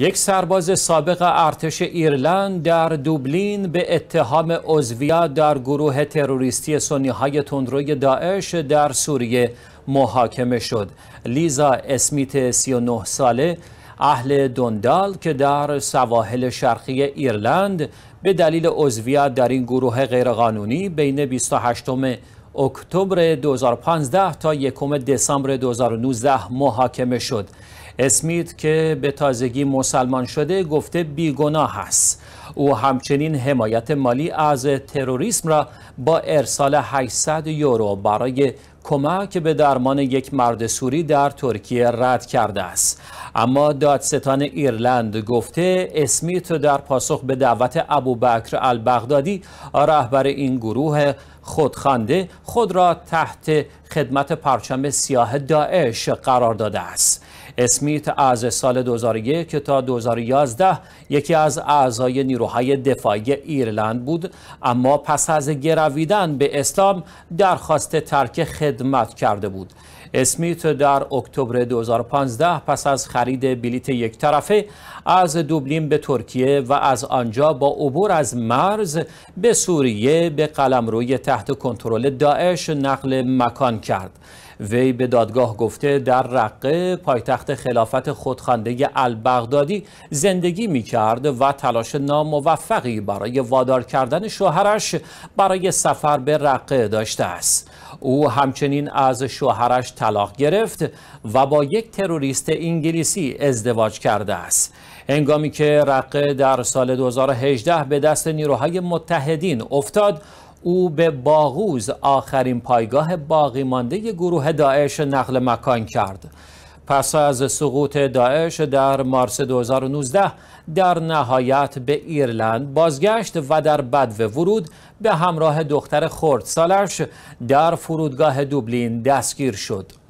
یک سرباز سابق ارتش ایرلند در دوبلین به اتهام عضویت در گروه تروریستی سنی های تندروی داعش در سوریه محاکمه شد. لیزا اسمیت 39 ساله اهل دوندال که در سواحل شرقی ایرلند به دلیل عضویت در این گروه غیرقانونی بین 28 اکتبر 2015 تا 1 دسامبر 2019 محاکمه شد. اسمیت که به تازگی مسلمان شده گفته بیگناه است. او همچنین حمایت مالی از تروریسم را با ارسال 800 یورو برای کمک به درمان یک مرد سوری در ترکیه رد کرده است اما دادستان ایرلند گفته اسمیت در پاسخ به دعوت ابوبکر البغدادی رهبر این گروه خودخوانده خود را تحت خدمت پرچم سیاه داعش قرار داده است اسمیت از سال 2001 تا 2011 یکی از اعضای نیروهای دفاعی ایرلند بود اما پس از گرویدن به اسلام درخواست ترک خدمت کرده بود اسمیت در اکتبر 2015 پس از خرید بلیت یک طرفه از دوبلین به ترکیه و از آنجا با عبور از مرز به سوریه به قلمروی تحت کنترل داعش نقل مکان کرد وی به دادگاه گفته در رقه پایتخت خلافت خودخوانده البغدادی زندگی می کرد و تلاش ناموفقی برای وادار کردن شوهرش برای سفر به رقه داشته است او همچنین از شوهرش طلاق گرفت و با یک تروریست انگلیسی ازدواج کرده است هنگامی که رقه در سال 2018 به دست نیروهای متحدین افتاد او به باغوز آخرین پایگاه باقی مانده گروه داعش نقل مکان کرد. پس از سقوط داعش در مارس 2019 در نهایت به ایرلند بازگشت و در بدو ورود به همراه دختر خردسالش در فرودگاه دوبلین دستگیر شد.